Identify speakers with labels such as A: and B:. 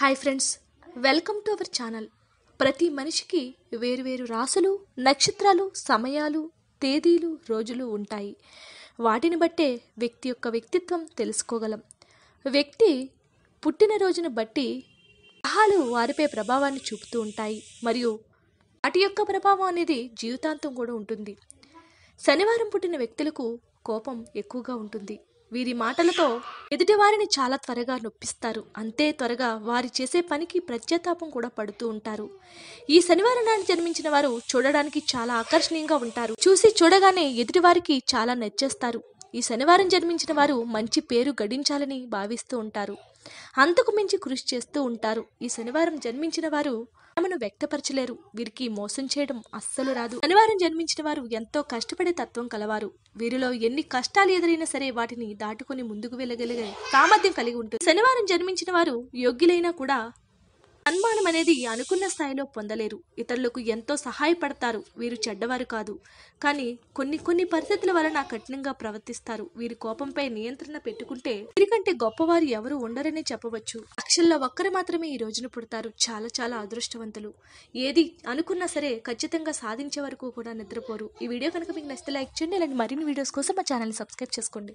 A: hi friends welcome to our channel ప్రతి మనిషికి వేరువేరు రాసులు నక్షత్రాలు సమయాలు తేదీలు రోజులు ఉంటాయి వాటిని బట్టే వ్యక్తి యొక్క వ్యక్తిత్వం తెలుసుకోగలం వ్యక్తి పుట్టినరోజును బట్టి గ్రహాలు వారిపై ప్రభావాన్ని చూపుతూ ఉంటాయి మరియు వాటి యొక్క ప్రభావం అనేది జీవితాంతం కూడా ఉంటుంది శనివారం పుట్టిన వ్యక్తులకు కోపం ఎక్కువగా ఉంటుంది వీరి మాటలతో ఎదుటివారిని చాలా త్వరగా నొప్పిస్తారు అంతే త్వరగా వారి చేసే పనికి ప్రత్యతాపం కూడా పడుతూ ఉంటారు ఈ శనివారం నాడు జన్మించిన వారు చూడడానికి చాలా ఆకర్షణీయంగా ఉంటారు చూసి చూడగానే ఎదుటివారికి చాలా నచ్చేస్తారు ఈ శనివారం జన్మించిన వారు మంచి పేరు గడించాలని భావిస్తూ ఉంటారు అంతకు మించి కృషి చేస్తూ ఉంటారు ఈ శనివారం జన్మించిన వారు తమను వ్యక్తపరచలేరు వీరికి మోసం చేయడం అస్సలు రాదు శనివారం జన్మించిన వారు ఎంతో కష్టపడే తత్వం కలవారు వీరిలో ఎన్ని కష్టాలు ఎదురైనా సరే వాటిని దాటుకుని ముందుకు వెళ్ళగలిగే సామర్థ్యం కలిగి ఉంటుంది శనివారం జన్మించిన వారు యోగ్యులైనా కూడా సన్మానం అనేది అనుకున్న స్థాయిలో పొందలేరు ఇతరులకు ఎంతో సహాయపడతారు వీరు చెడ్డవారు కాదు కానీ కొన్ని కొన్ని పరిస్థితుల వలన కఠినంగా ప్రవర్తిస్తారు వీరి కోపంపై నియంత్రణ పెట్టుకుంటే వీరికంటే గొప్పవారు ఎవరు ఉండరని చెప్పవచ్చు అక్షల్లో ఒక్కరు మాత్రమే ఈ రోజున పుడతారు చాలా చాలా అదృష్టవంతులు ఏది అనుకున్నా సరే ఖచ్చితంగా సాధించే వరకు కూడా నిద్రపోరు ఈ వీడియో కనుక మీకు నచ్చితే లైక్ చేయండి అలాంటి మరిన్ని వీడియోస్ కోసం మా ఛానల్ సబ్స్క్రైబ్ చేసుకోండి